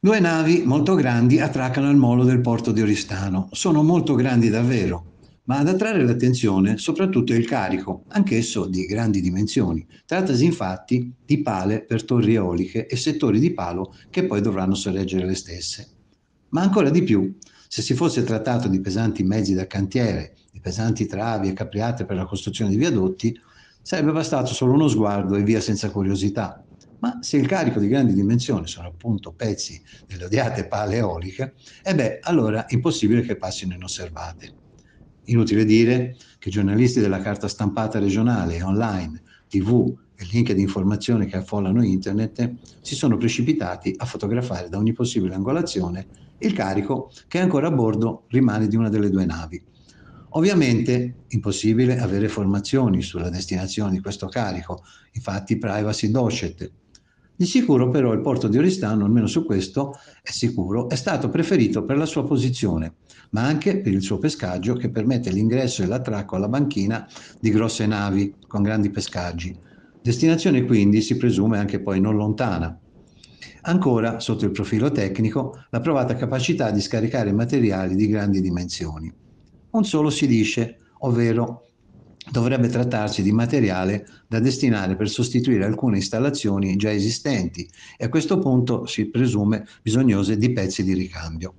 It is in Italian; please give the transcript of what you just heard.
Due navi molto grandi attraccano al molo del porto di Oristano. Sono molto grandi davvero, ma ad attrarre l'attenzione soprattutto è il carico, anch'esso di grandi dimensioni. Trattasi infatti di pale per torri eoliche e settori di palo che poi dovranno sorreggere le stesse. Ma ancora di più, se si fosse trattato di pesanti mezzi da cantiere, di pesanti travi e capriate per la costruzione di viadotti, sarebbe bastato solo uno sguardo e via senza curiosità ma se il carico di grandi dimensioni sono appunto pezzi delle odiate pale eoliche, e eh beh, allora è impossibile che passino inosservate. Inutile dire che giornalisti della carta stampata regionale online, tv e link di informazione che affollano internet si sono precipitati a fotografare da ogni possibile angolazione il carico che ancora a bordo rimane di una delle due navi. Ovviamente impossibile avere informazioni sulla destinazione di questo carico, infatti Privacy Docet, di sicuro però il porto di Oristano, almeno su questo è sicuro, è stato preferito per la sua posizione, ma anche per il suo pescaggio che permette l'ingresso e l'attracco alla banchina di grosse navi con grandi pescaggi. Destinazione quindi si presume anche poi non lontana. Ancora, sotto il profilo tecnico, la provata capacità di scaricare materiali di grandi dimensioni. Un solo si dice, ovvero dovrebbe trattarsi di materiale da destinare per sostituire alcune installazioni già esistenti e a questo punto si presume bisognose di pezzi di ricambio.